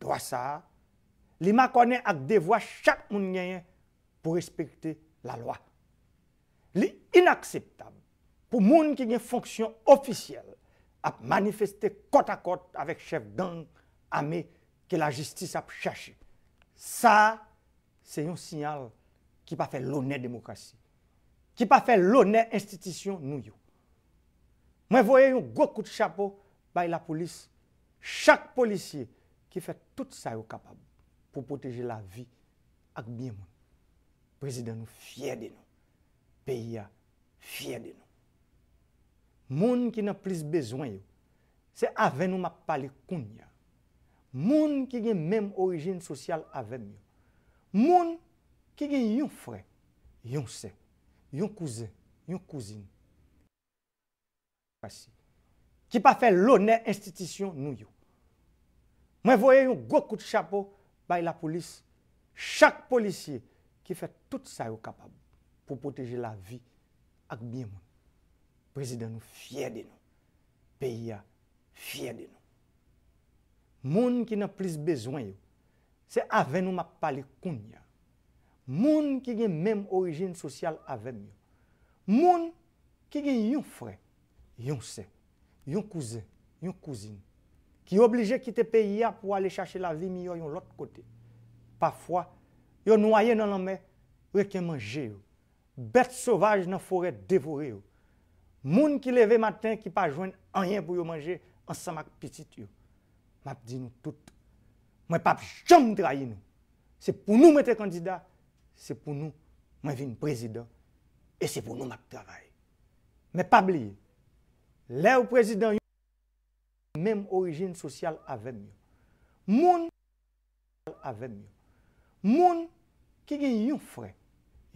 Dwa sa, li ma konen ak devwa chak moun nyenyen pou respekte la loa. Li inakseptab pou moun ki gen fonksyon ofisyel ap manifeste kot akot avek chef gang ame ke la jistis ap chache. Sa, se yon sinyal ki pa fe lonen demokrasi, ki pa fe lonen institisyon nou yo. Mwen voye yon gokout chapo bay la polis moun. Chak polisi ki fe tout sa yo kapab pou poteje la vi ak biye moun. Prezident nou fye de nou. Peya fye de nou. Moun ki nan plis bezwen yo, se aven nou ma pali koun ya. Moun ki gen menm orijin sosyal aven yo. Moun ki gen yon fre, yon se, yon kouzen, yon kouzin. Pasibe. ki pa fe lonè institisyon nou yon. Mwen voye yon gokout chapo bay la polis, chak polisye ki fe tout sa yon kapab, pou poteje la vi ak bieman. Prezident nou fye de nou, peya fye de nou. Moun ki nan plis bezwen yon, se aven nou ma pali koun ya. Moun ki gen menm orijin sosyal aven yon. Moun ki gen yon fre, yon se. Yon kouzin, yon kouzin, ki yo oblije kite peyi ya pou ale chache la vi mi yo yon lot kote. Pafwa, yo nou aye nan lomè, reke manje yo. Bet sovaj nan foret devore yo. Moun ki leve matin ki pa jwen anyen pou yo manje, ansan mak pitit yo. Mabdi nou tout. Mwen pa jom draye nou. Se pou nou mwen te kandida, se pou nou mwen vin prezident. E se pou nou mwen trabay. Mwen pa bliye. Lè ou prezidant yon, mèm orijin sosyal avèm yon. Moun, mèm orijin sosyal avèm yon. Moun, ki gen yon fre,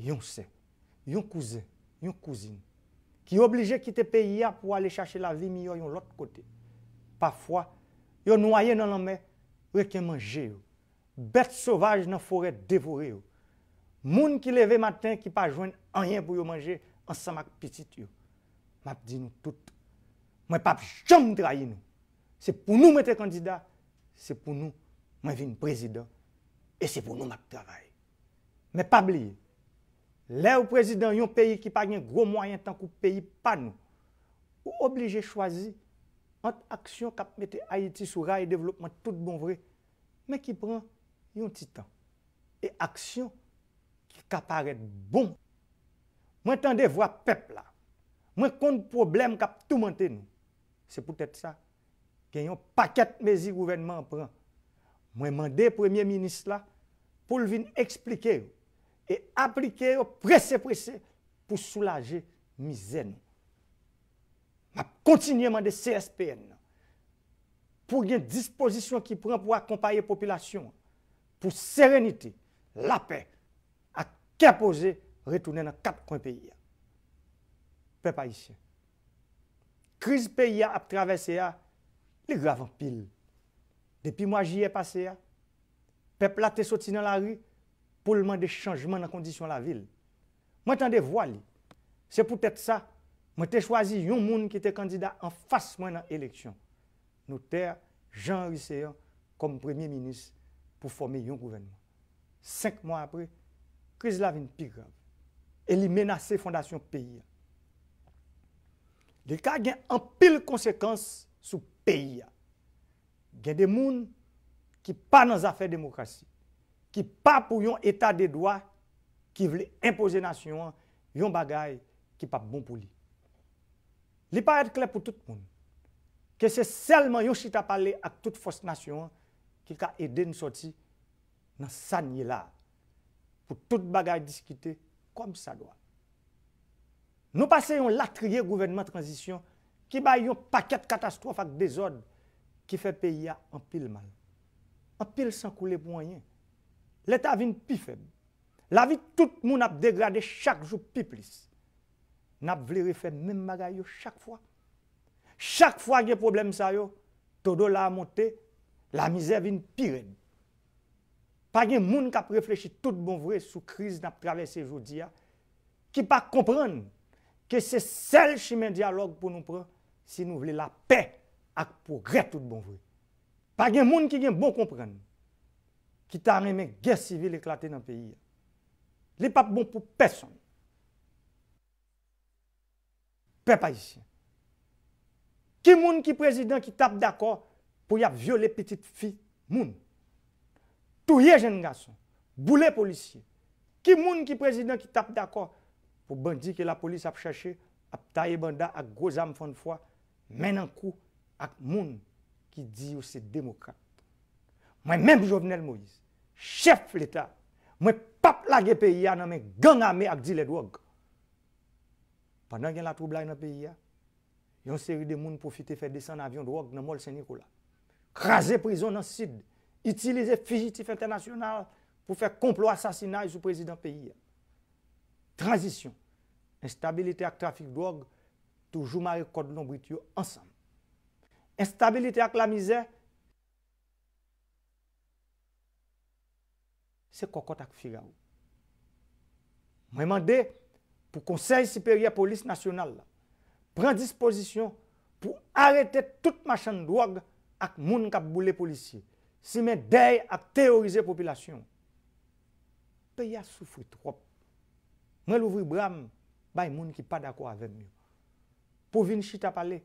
yon se, yon kouzen, yon kouzin, ki oblije kite pe yia pou ale chache la vi mi yon yon lot kote. Pafwa, yon noye nan anme, weke manje yon. Bet sovaj nan fore devore yon. Moun ki leve matin, ki pa jwen anyen pou yon manje, ansan mak pitit yon. Map di nou tout yon. Mwen pa jom dra yi nou. Se pou nou mwen te kandida, se pou nou mwen vin prezident. E se pou nou mwen trabay. Mwen pa bli, lè ou prezident yon peyi ki pa gen gro mwayen tankou peyi pa nou. Ou oblige chwazi, an aksyon kap mwen te ayiti sou raye devlopman tout bon vre. Mwen ki pran yon titan. E aksyon ki kap arèd bon. Mwen tende vwa pepla. Mwen kont problem kap tout mwen te nou. Se pou tèt sa, genyon pakèt mezi gouvernement pran. Mwen mande premier-ministre la pou l'vin explike yo e aplike yo prese-prese pou soulaje mi zen. Ma kontinye mande CSPN. Pou gen disposition ki pran pou akompaye populasyon pou serenite la pek a ke apose retounen an kap kon peyi ya. Pe pa isye. kriz peyi a ap travese a, li grav an pil. Depi mwa jye pase a, pepla te soti nan la ri, pou lman de chanjman nan kondisyon la vil. Mwen tan de voali, se pou tete sa, mwen te chwazi yon moun ki te kandida an fasman nan eleksyon. Nou ter Jean-Henri Seyon kom premier-ministre pou fome yon gouvenman. Senk mwa apri, kriz la vin pi grav. El li menase fondasyon peyi a. li ka gen an pil konsekans sou peyi ya. Gen de moun ki pa nan zafè demokrasi, ki pa pou yon etat de doa, ki vle impose nasyon yon bagay ki pa bon pou li. Li pa et klet pou tout moun, ke se selman yon chita pale ak tout fos nasyon ki ka ede nou soti nan san nye la pou tout bagay diskite kom sa doa. Nou pase yon latriye gouvernement transition ki ba yon paket katastrof ak de zon ki fe peyi ya an pil man. An pil san koule pwanyen. L'eta vin pi fem. La vit tout moun ap degradé chak jou pi plis. Nap vle refem men magay yo chak fwa. Chak fwa gen problem sa yo, todo la a monté, la mizè vin pirem. Pa gen moun kap reflechi tout bon vre sou kriz nap travesse jodi ya ki pa kompranm Ke se sel chime diyalog pou nou pre, si nou vle la pe ak pou gretout bon vre. Pa gen moun ki gen bon kompren, ki ta reme gen sivil eklate nan peyi. Li pa bon pou pe son. Pe pa isi. Ki moun ki prezident ki tap d'akor, pou yap viole petit fi moun. Tou ye jen gason, boule polisi. Ki moun ki prezident ki tap d'akor, pou bandi ke la polis ap chache, ap taye banda ak groz am fon fwa, men an kou ak moun ki di yo se demokrate. Mwen menk Jovenel Moïse, chèf l'Etat, mwen pap lage peyi ya nan men gangame ak di le drog. Panan gen la troublai nan peyi ya, yon seri de moun profite fè desan avyon drog nan mol Senikola. Krasè prison nan Sid, itilize fugitif internasyonal pou fè komplo asasinaj sou prezident peyi ya. Transisyon. Enstabilite ak trafik drog, toujou ma rekod lombrit yo ansam. Enstabilite ak la mize, se kokot ak figa ou. Mwen mande, pou konsey siperye polis nasyonal, pren disposisyon pou arete tout machan drog ak moun kap boule polisi. Si men dey ak teorize popilasyon, pe ya soufri trop. Mwen louvri bram, bay moun ki pa dako avem yon. Pou vin chita pale,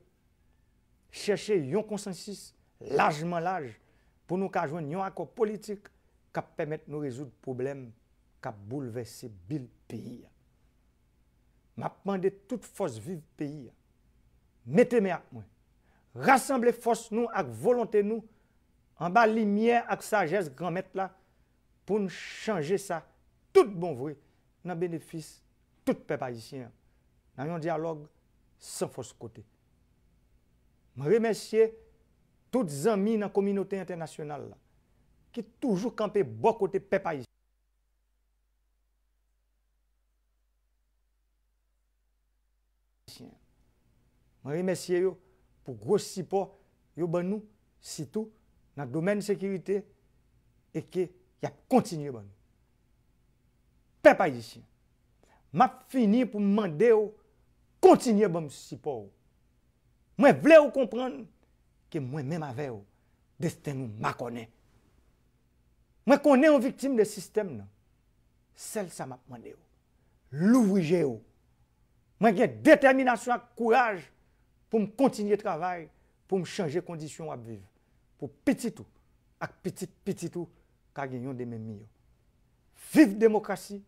chèche yon konsensis, lajman laj, pou nou ka jwen yon akor politik, ka pèmèt nou rezoud poublem, ka boulevesse bil peyi. Mwen ap mende tout fos viv peyi, mette mè ak mwen, rassemble fos nou ak volante nou, an ba limye ak sajez granmèt la, pou nou chanje sa, tout bon vrey, nan benefis tout pepayisyen nan yon diyalog san fos kote. Mwen remesye tout zami nan kominote internasyonal la, ki toujou kampe bo kote pepayisyen. Mwen remesye yo pou gwo sipo yo ban nou sitou nan domen sekirite e ki ya kontinyo ban nou. pepa yisi, map fini pou mande ou, kontinye bom sipo ou. Mwen vle ou kompran, ke mwen men ma ve ou, desten ou makone. Mwen kone ou viktim de sistem nou, sel sa map mande ou. Lou vrije ou. Mwen gen determinasyon ak kouraj, pou m kontinye travay, pou m chanje kondisyon wap viv. Pou pitit ou, ak pitit pitit ou, kage yon demen mi ou. Viv demokrasi,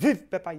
Wy w Pepa